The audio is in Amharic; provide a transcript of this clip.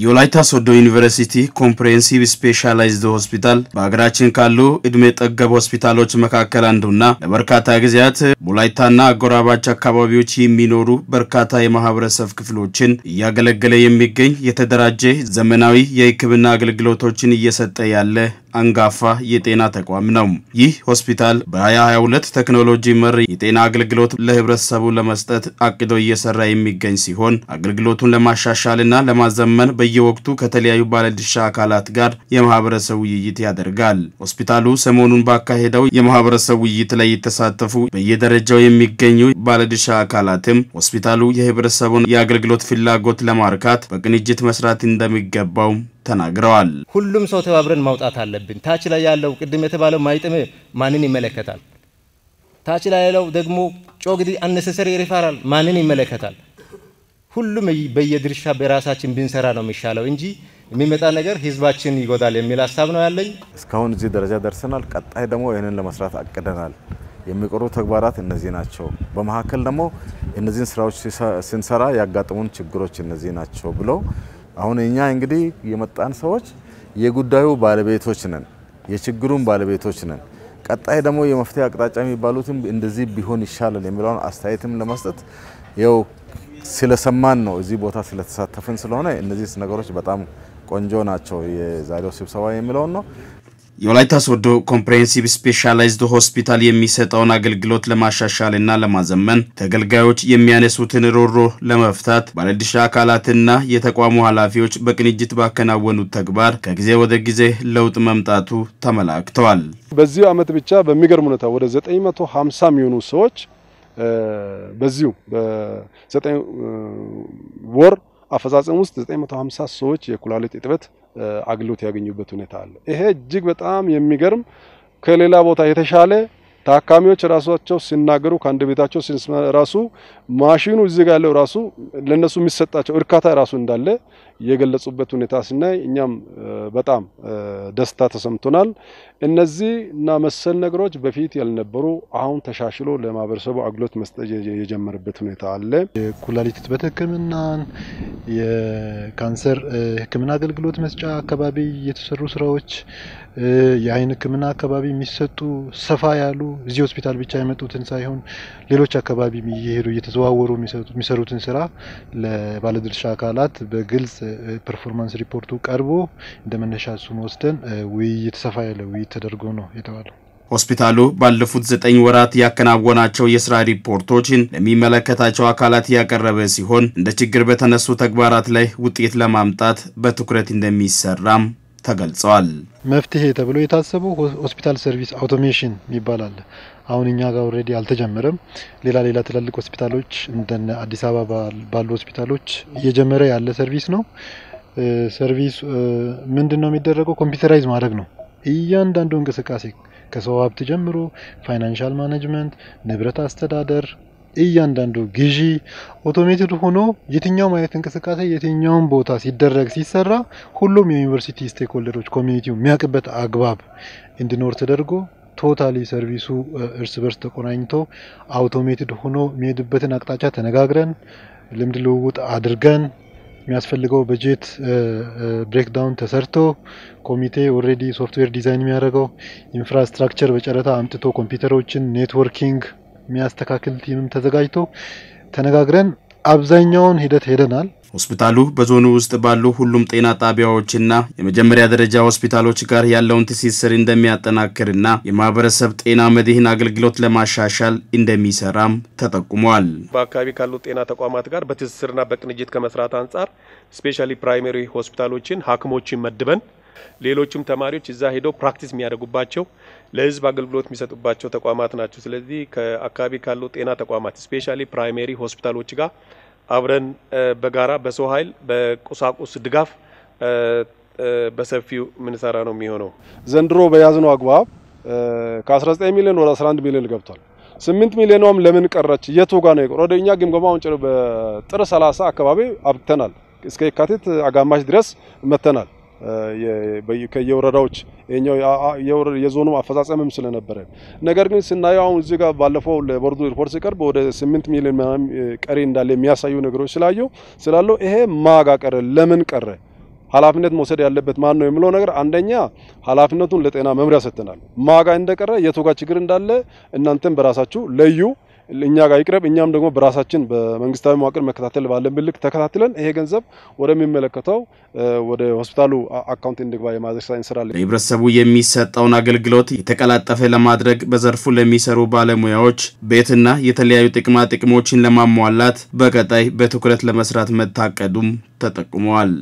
የወላይታ ሶዶ ዩኒቨርሲቲ ኮምፕሬሄንሲቭ ስፔሻላይዝድ ሆስፒታል በሀገራችን ካሉ እድሜ ጠገብ ሆስፒታሎች መካከል አንዱና ለበርካታ ጊዜያት በወላይታና አጎራባች አካባቢዎች የሚኖሩ በርካታ የማህበረሰብ ክፍሎችን እያገለገለ የሚገኝ የተደራጀ ዘመናዊ የሕክምና አገልግሎቶችን እየሰጠ ያለ አንጋፋ የጤና ተቋም ነው። ይህ ሆስፒታል በ2022 ቴክኖሎጂ መር የጤና አገልግሎት ለህብረተሰቡ ለመስጠት አቅዶ እየሰራ የሚገኝ ሲሆን አገልግሎቱን ለማሻሻልና ለማዘመን በየወቅቱ ከተለያዩ ባለድርሻ አካላት ጋር የማህበረሰብ ውይይት ያደርጋል። ሆስፒታሉ ሰሞኑን ባካሄደው የማህበረሰብ ውይይት ላይ የተሳተፉ በየደረጃው የሚገኙ ባለድርሻ አካላትም ሆስፒታሉ የህብረተሰቡን የአገልግሎት ፍላጎት ለማርካት በቅንጅት መስራት እንደሚገባው ተናግረዋል። ሁሉም ሰው ተባብረን ማውጣት አለብን። ታች ላይ ያለው ቅድም የተባለው ማይጥም ማንን ይመለከታል? ታች ላይ ያለው ደግሞ ጮግዲ አነሰሰሪ ሪፈራል ማንን ይመለከታል? ሁሉም በየድርሻ በራሳችን ብንሰራ ነው የሚሻለው እንጂ የሚመጣ ነገር ህዝባችን ይጎዳል የሚል ሀሳብ ነው ያለኝ። እስካሁን እዚህ ደረጃ ደርሰናል። ቀጣይ ደግሞ ይህንን ለመስራት አቅደናል። የሚቀሩ ተግባራት እነዚህ ናቸው። በመካከል ደግሞ እነዚህን ስራዎች ስንሰራ ያጋጠሙን ችግሮች እነዚህ ናቸው ብሎ አሁን እኛ እንግዲህ የመጣን ሰዎች የጉዳዩ ባለቤቶች ነን፣ የችግሩን ባለቤቶች ነን። ቀጣይ ደግሞ የመፍትሄ አቅጣጫ የሚባሉትም እንደዚህ ቢሆን ይሻላል የሚለውን አስተያየትም ለመስጠት ያው ስለሰማን ነው እዚህ ቦታ ስለተሳተፍን ስለሆነ እነዚህ ነገሮች በጣም ቆንጆ ናቸው የዛሬው ስብሰባ የሚለውን ነው። የወላይታ ሶዶ ኮምፕሬሄንሲቭ ስፔሻላይዝድ ሆስፒታል የሚሰጠውን አገልግሎት ለማሻሻልና ለማዘመን ተገልጋዮች የሚያነሱትን ሮሮ ለመፍታት ባለድርሻ አካላትና የተቋሙ ኃላፊዎች በቅንጅት ባከናወኑት ተግባር ከጊዜ ወደ ጊዜ ለውጥ መምጣቱ ተመላክተዋል። በዚሁ ዓመት ብቻ በሚገርም ሁኔታ ወደ 950 የሚሆኑ ሰዎች በዚሁ በ9 ወር አፈጻጸም ውስጥ 950 ሰዎች የኩላሊት እጥበት አግሎት ያገኙበት ሁኔታ አለ። ይሄ እጅግ በጣም የሚገርም ከሌላ ቦታ የተሻለ ታካሚዎች ራሳቸው ሲናገሩ ከአንድ ቤታቸው ራሱ ማሽኑ እዚህ ጋር ያለው ራሱ ለነሱ የሚሰጣቸው እርካታ ራሱ እንዳለ የገለጹበት ሁኔታ ስናይ እኛም በጣም ደስታ ተሰምቶናል። እነዚህ እና መሰል ነገሮች በፊት ያልነበሩ አሁን ተሻሽሎ ለማህበረሰቡ አገልግሎት መስጠት የጀመረበት ሁኔታ አለ። የኩላሊት እጥበት ሕክምናን፣ የካንሰር ህክምና አገልግሎት መስጫ አካባቢ የተሰሩ ስራዎች የአይን ህክምና አካባቢ የሚሰጡ ሰፋ ያሉ እዚህ ሆስፒታል ብቻ የመጡትን ሳይሆን ሌሎች አካባቢ እየሄዱ እየተዘዋወሩ የሚሰሩትን ስራ ለባለድርሻ አካላት በግልጽ ፐርፎርማንስ ሪፖርቱ ቀርቦ እንደ መነሻ እሱን ወስደን ውይይት ሰፋ ያለ ውይይት ተደርጎ ነው የተባለው። ሆስፒታሉ ባለፉት ዘጠኝ ወራት ያከናወናቸው የስራ ሪፖርቶችን ለሚመለከታቸው አካላት ያቀረበ ሲሆን እንደ ችግር በተነሱ ተግባራት ላይ ውጤት ለማምጣት በትኩረት እንደሚሰራም ተገልጸዋል። መፍትሄ ተብሎ የታሰበው ሆስፒታል ሰርቪስ አውቶሜሽን ይባላል። አሁን እኛ ጋር ኦልሬዲ አልተጀመረም። ሌላ ሌላ ትላልቅ ሆስፒታሎች እንደነ አዲስ አበባ ባሉ ሆስፒታሎች እየጀመረ ያለ ሰርቪስ ነው። ሰርቪስ ምንድን ነው የሚደረገው? ኮምፒውተራይዝ ማድረግ ነው። እያንዳንዱ እንቅስቃሴ ከሰው ሀብት ጀምሮ ፋይናንሻል ማኔጅመንት፣ ንብረት አስተዳደር እያንዳንዱ ግዢ ኦቶሜትድ ሆኖ የትኛውም አይነት እንቅስቃሴ የትኛውም ቦታ ሲደረግ ሲሰራ ሁሉም የዩኒቨርሲቲ ስቴክሆልደሮች ኮሚኒቲው የሚያውቅበት አግባብ እንዲኖር ተደርጎ ቶታሊ ሰርቪሱ እርስ በርስ ተቆናኝቶ አውቶሜትድ ሆኖ የሚሄድበትን አቅጣጫ ተነጋግረን ልምድ ልውውጥ አድርገን የሚያስፈልገው በጀት ብሬክዳውን ተሰርቶ ኮሚቴ ኦልሬዲ ሶፍትዌር ዲዛይን የሚያደርገው ኢንፍራስትራክቸር በጨረታ አምጥቶ ኮምፒውተሮችን ኔትወርኪንግ የሚያስተካክል ቲምም ተዘጋጅቶ ተነጋግረን አብዛኛውን ሂደት ሄደናል። ሆስፒታሉ በዞኑ ውስጥ ባሉ ሁሉም ጤና ጣቢያዎችና የመጀመሪያ ደረጃ ሆስፒታሎች ጋር ያለውን ትስስር እንደሚያጠናክርና የማህበረሰብ ጤና መድህን አገልግሎት ለማሻሻል እንደሚሰራም ተጠቁሟል። በአካባቢ ካሉ ጤና ተቋማት ጋር በትስስርና በቅንጅት ከመስራት አንጻር ስፔሻሊ ፕራይመሪ ሆስፒታሎችን ሀክሞችን መድበን ሌሎችም ተማሪዎች እዛ ሄደው ፕራክቲስ የሚያደርጉባቸው ለህዝብ አገልግሎት የሚሰጡባቸው ተቋማት ናቸው። ስለዚህ ከአካባቢ ካሉ ጤና ተቋማት ስፔሻሊ ፕራይሜሪ ሆስፒታሎች ጋር አብረን በጋራ በሰው ኃይል በቁሳቁስ ድጋፍ በሰፊው የምንሰራ ነው የሚሆነው። ዘንድሮ በያዝነው አግባብ ከ19 ሚሊዮን ወደ 11 ሚሊዮን ገብቷል። 8 ሚሊዮኗም ለምን ቀረች? የቱ ጋር ነው የቀረው? ወደ እኛ ግምገማውን ጥር 30 አካባቢ አብቅተናል። እስከ የካቲት አጋማሽ ድረስ መተናል። ከየወረዳዎች የዞኑ አፈጻጸምም ስለነበረ ነገር ግን ስናየው አሁን እዚህ ጋር ባለፈው ለቦርዱ ሪፖርት ሲቀርብ ወደ ስምንት ሚሊዮን ቀሪ እንዳለ የሚያሳዩ ነገሮች ስላየው ስላለው ይሄ ማጋ ቀረ ለምን ቀረ ኃላፊነት መውሰድ ያለበት ማን ነው የሚለው ነገር አንደኛ ኃላፊነቱን ለጤና መምሪያ ሰጥተናል። ማጋ እንደቀረ የቶጋ ችግር እንዳለ እናንተም በራሳችሁ ለዩ። እኛ ጋር ይቅረብ። እኛም ደግሞ በራሳችን በመንግስታዊ መዋቅር መከታተል ባለን ብልክ ተከታትለን ይሄ ገንዘብ ወደሚመለከተው ወደ ሆስፒታሉ አካውንት እንዲግባ የማድረግ ስራ እንሰራለን። ለህብረተሰቡ የሚሰጠውን አገልግሎት የተቀላጠፈ ለማድረግ በዘርፉ ለሚሰሩ ባለሙያዎች ቤትና የተለያዩ ጥቅማ ጥቅሞችን ለማሟላት በቀጣይ በትኩረት ለመስራት መታቀዱም ተጠቁመዋል።